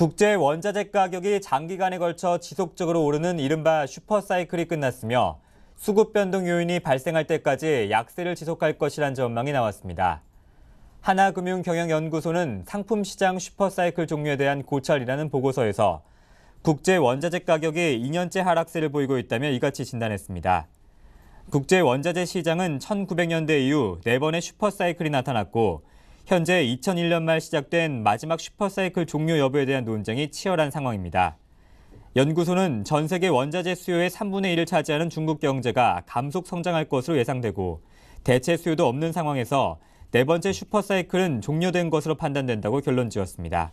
국제 원자재 가격이 장기간에 걸쳐 지속적으로 오르는 이른바 슈퍼사이클이 끝났으며 수급 변동 요인이 발생할 때까지 약세를 지속할 것이란 전망이 나왔습니다. 하나금융경영연구소는 상품시장 슈퍼사이클 종류에 대한 고찰이라는 보고서에서 국제 원자재 가격이 2년째 하락세를 보이고 있다며 이같이 진단했습니다. 국제 원자재 시장은 1900년대 이후 4번의 슈퍼사이클이 나타났고 현재 2001년 말 시작된 마지막 슈퍼사이클 종료 여부에 대한 논쟁이 치열한 상황입니다. 연구소는 전 세계 원자재 수요의 3분의 1을 차지하는 중국 경제가 감속 성장할 것으로 예상되고 대체 수요도 없는 상황에서 네 번째 슈퍼사이클은 종료된 것으로 판단된다고 결론 지었습니다.